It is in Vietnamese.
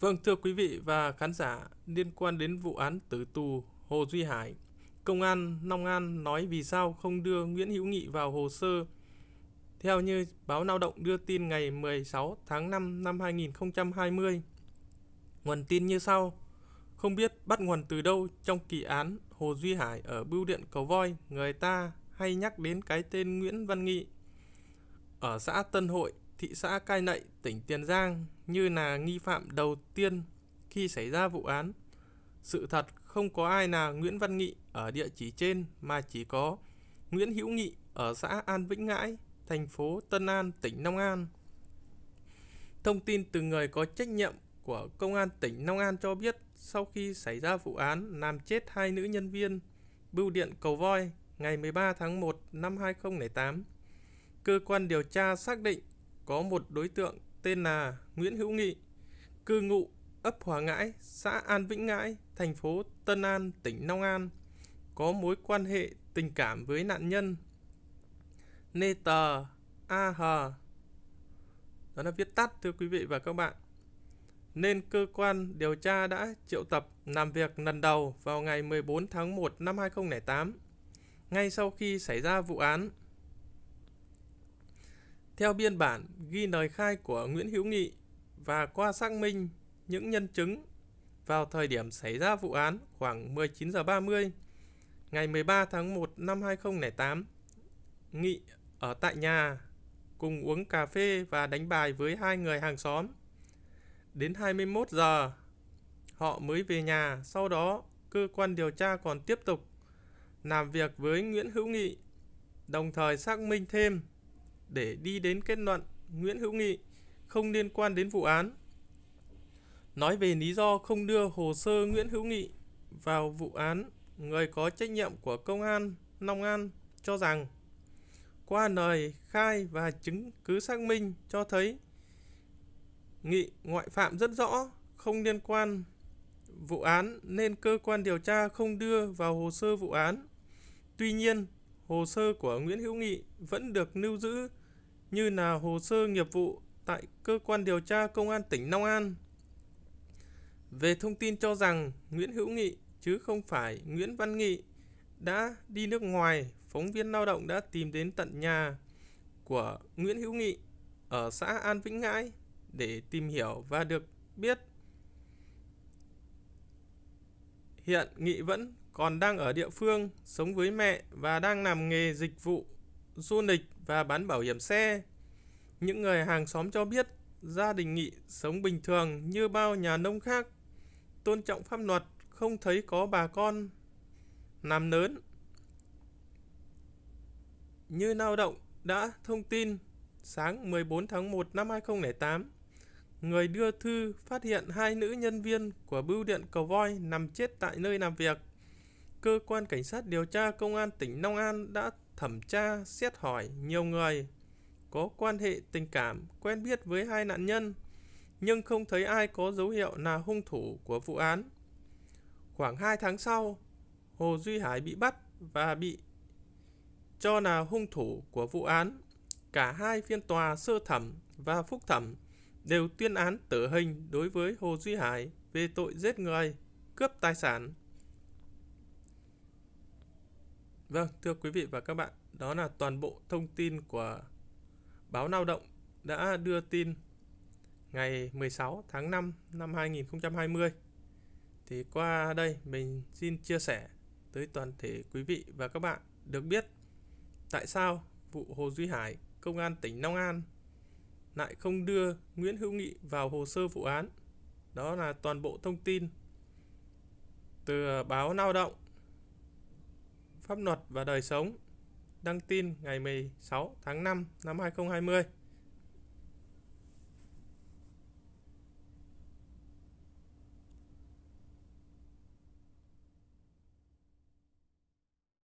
Vâng, thưa quý vị và khán giả, liên quan đến vụ án tử tù Hồ Duy Hải, Công an Long An nói vì sao không đưa Nguyễn Hữu Nghị vào hồ sơ. Theo như báo Lao động đưa tin ngày 16 tháng 5 năm 2020, nguồn tin như sau. Không biết bắt nguồn từ đâu trong kỳ án Hồ Duy Hải ở Bưu điện Cầu Voi, người ta hay nhắc đến cái tên Nguyễn Văn Nghị. Ở xã Tân Hội, thị xã Cai Nậy, tỉnh Tiền Giang như là nghi phạm đầu tiên khi xảy ra vụ án. Sự thật không có ai là Nguyễn Văn Nghị ở địa chỉ trên mà chỉ có Nguyễn Hữu Nghị ở xã An Vĩnh Ngãi, thành phố Tân An, tỉnh Long An. Thông tin từ người có trách nhiệm của Công an tỉnh Long An cho biết sau khi xảy ra vụ án làm chết hai nữ nhân viên bưu điện Cầu Voi ngày 13 tháng 1 năm 2008, cơ quan điều tra xác định có một đối tượng tên là Nguyễn Hữu Nghị, cư ngụ ấp Hòa Ngãi, xã An Vĩnh Ngãi, thành phố Tân An, tỉnh Long An, có mối quan hệ tình cảm với nạn nhân Nê Tờ A H. Đó là viết tắt thưa quý vị và các bạn. Nên cơ quan điều tra đã triệu tập làm việc lần đầu vào ngày 14 tháng 1 năm 2008. Ngay sau khi xảy ra vụ án, theo biên bản ghi lời khai của Nguyễn Hữu Nghị và qua xác minh những nhân chứng vào thời điểm xảy ra vụ án khoảng 19 giờ 30 ngày 13 tháng 1 năm 2008, Nghị ở tại nhà cùng uống cà phê và đánh bài với hai người hàng xóm. Đến 21 giờ, họ mới về nhà, sau đó cơ quan điều tra còn tiếp tục làm việc với Nguyễn Hữu Nghị, đồng thời xác minh thêm để đi đến kết luận Nguyễn Hữu Nghị không liên quan đến vụ án. Nói về lý do không đưa hồ sơ Nguyễn Hữu Nghị vào vụ án, người có trách nhiệm của công an Long An cho rằng qua lời khai và chứng cứ xác minh cho thấy nghị ngoại phạm rất rõ không liên quan vụ án nên cơ quan điều tra không đưa vào hồ sơ vụ án. Tuy nhiên, hồ sơ của Nguyễn Hữu Nghị vẫn được lưu giữ như là hồ sơ nghiệp vụ tại cơ quan điều tra công an tỉnh Long An. Về thông tin cho rằng Nguyễn Hữu Nghị chứ không phải Nguyễn Văn Nghị đã đi nước ngoài, phóng viên lao động đã tìm đến tận nhà của Nguyễn Hữu Nghị ở xã An Vĩnh Ngãi để tìm hiểu và được biết hiện Nghị vẫn còn đang ở địa phương, sống với mẹ và đang làm nghề dịch vụ du lịch và bán bảo hiểm xe. Những người hàng xóm cho biết gia đình Nghị sống bình thường như bao nhà nông khác, tôn trọng pháp luật, không thấy có bà con làm lớn. Như lao động đã thông tin, sáng 14 tháng 1 năm 2008, người đưa thư phát hiện hai nữ nhân viên của bưu điện Cầu Voi nằm chết tại nơi làm việc. Cơ quan Cảnh sát điều tra Công an tỉnh Long An đã thẩm tra, xét hỏi nhiều người có quan hệ tình cảm quen biết với hai nạn nhân nhưng không thấy ai có dấu hiệu là hung thủ của vụ án. Khoảng 2 tháng sau, Hồ Duy Hải bị bắt và bị cho là hung thủ của vụ án. Cả hai phiên tòa sơ thẩm và phúc thẩm đều tuyên án tử hình đối với Hồ Duy Hải về tội giết người, cướp tài sản. Vâng, thưa quý vị và các bạn, đó là toàn bộ thông tin của báo Lao động đã đưa tin ngày 16 tháng 5 năm 2020. Thì qua đây mình xin chia sẻ tới toàn thể quý vị và các bạn được biết tại sao vụ Hồ Duy Hải, công an tỉnh Long An lại không đưa Nguyễn Hữu Nghị vào hồ sơ vụ án. Đó là toàn bộ thông tin từ báo Lao động Pháp luật và đời sống, đăng tin ngày 16 tháng 5 năm 2020.